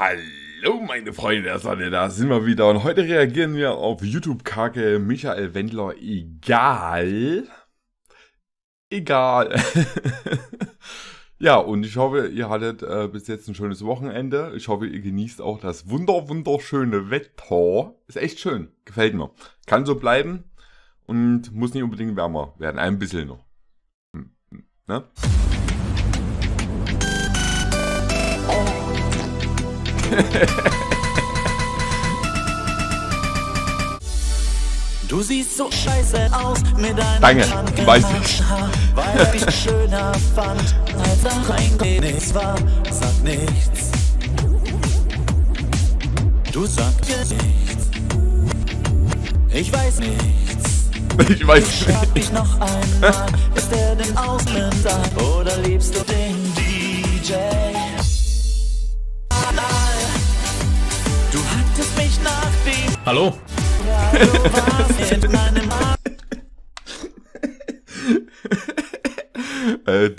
Hallo meine Freunde der Sonne, da sind wir wieder und heute reagieren wir auf YouTube-Kacke Michael Wendler, egal. Egal. ja, und ich hoffe, ihr hattet äh, bis jetzt ein schönes Wochenende. Ich hoffe, ihr genießt auch das wunder wunderschöne Wetter. Ist echt schön, gefällt mir. Kann so bleiben und muss nicht unbedingt wärmer werden, ein bisschen noch. Hm, hm, ne? Du siehst so scheiße aus mit deinen Danke, ich weiß nicht. Weil ich schöner fand, als da reingeht. nichts war, sag nichts. Du sagst nichts. Ich weiß nichts. Ich weiß nicht. Ich dich noch einmal, ist der denn Ausländer oder liebst du den DJ? Hallo. äh,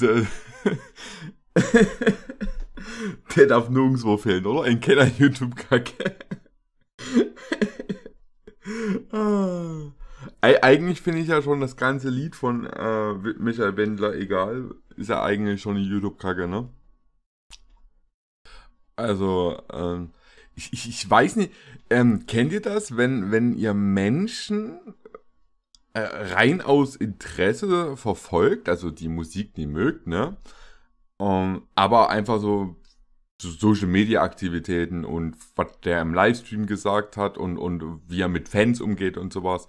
der, darf nirgendwo fehlen, oder? Ein keiner YouTube-Kacke. Ah. eigentlich finde ich ja schon das ganze Lied von äh, Michael Wendler egal. Ist ja eigentlich schon eine YouTube-Kacke, ne? Also, ähm, ich, ich, ich weiß nicht, ähm, kennt ihr das, wenn, wenn ihr Menschen äh, rein aus Interesse verfolgt, also die Musik, die mögt, ne? Ähm, aber einfach so, so Social Media Aktivitäten und was der im Livestream gesagt hat und, und wie er mit Fans umgeht und sowas.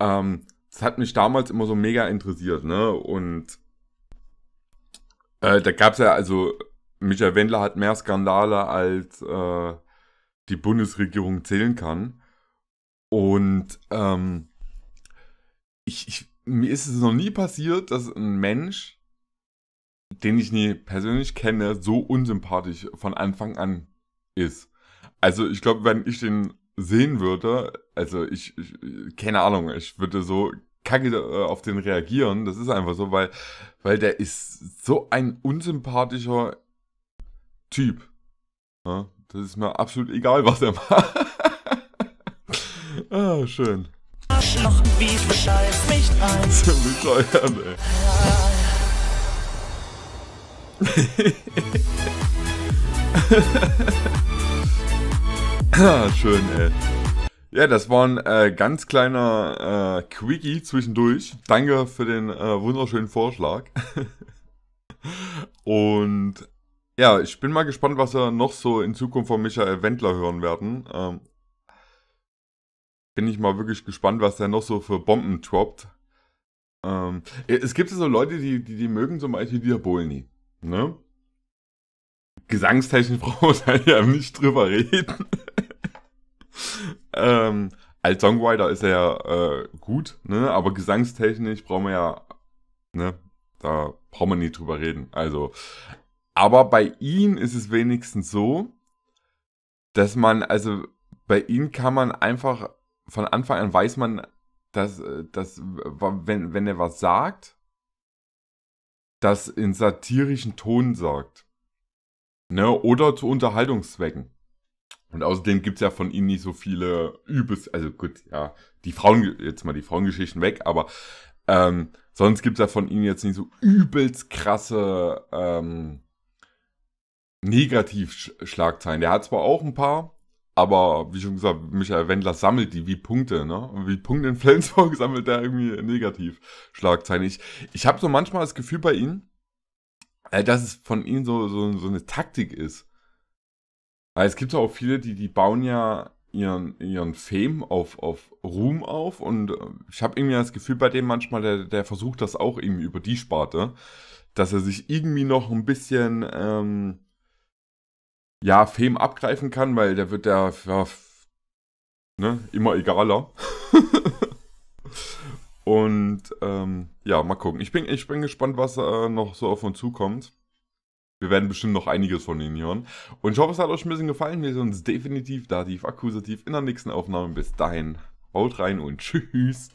Ähm, das hat mich damals immer so mega interessiert, ne? Und äh, da es ja, also Michael Wendler hat mehr Skandale als äh, die Bundesregierung zählen kann. Und ähm, ich, ich, mir ist es noch nie passiert, dass ein Mensch, den ich nie persönlich kenne, so unsympathisch von Anfang an ist. Also ich glaube, wenn ich den sehen würde, also ich, ich keine Ahnung, ich würde so kacke äh, auf den reagieren. Das ist einfach so, weil, weil der ist so ein unsympathischer Typ. Ja? Ne? Das ist mir absolut egal, was er macht. ah, schön. Arschloch, wie du scheiß mich ein. So bescheuert, ey. ah, schön, ey. Ja, das war ein äh, ganz kleiner äh, Quickie zwischendurch. Danke für den äh, wunderschönen Vorschlag. Und ja, ich bin mal gespannt, was wir noch so in Zukunft von Michael Wendler hören werden. Ähm, bin ich mal wirklich gespannt, was der noch so für Bomben droppt. Ähm, es gibt ja so Leute, die, die, die mögen zum Beispiel Diabolni. Ne? Gesangstechnisch brauchen wir ja nicht drüber reden. ähm, als Songwriter ist er ja äh, gut, ne? aber gesangstechnisch brauchen wir ja, ne? da brauchen wir nie drüber reden. Also, aber bei ihm ist es wenigstens so, dass man, also bei ihm kann man einfach, von Anfang an weiß man, dass, äh, dass wenn, wenn er was sagt, das in satirischen Ton sagt. Ne? Oder zu Unterhaltungszwecken. Und außerdem gibt es ja von ihm nicht so viele Übes, also gut, ja, die Frauen, jetzt mal die Frauengeschichten weg, aber ähm, sonst gibt es ja von ihm jetzt nicht so übelst krasse ähm, Negativschlagzeilen. Der hat zwar auch ein paar, aber wie schon gesagt, Michael Wendler sammelt die wie Punkte, ne? wie Punkte in Flensburg sammelt er irgendwie Negativschlagzeilen. Ich, ich habe so manchmal das Gefühl bei ihm, äh, dass es von ihm so, so, so eine Taktik ist. Aber es gibt auch viele, die, die bauen ja ihren, ihren Fame auf, auf Ruhm auf und äh, ich habe irgendwie das Gefühl bei dem manchmal, der, der versucht das auch irgendwie über die Sparte, dass er sich irgendwie noch ein bisschen ähm, ja, Fame abgreifen kann, weil der wird der ja, ne, immer egaler. Und ähm, ja, mal gucken. Ich bin, ich bin gespannt, was äh, noch so auf uns zukommt. Wir werden bestimmt noch einiges von ihnen hören. Und ich hoffe, es hat euch ein bisschen gefallen. Wir sehen uns definitiv dativ, akkusativ in der nächsten Aufnahme. Bis dahin, haut rein und tschüss.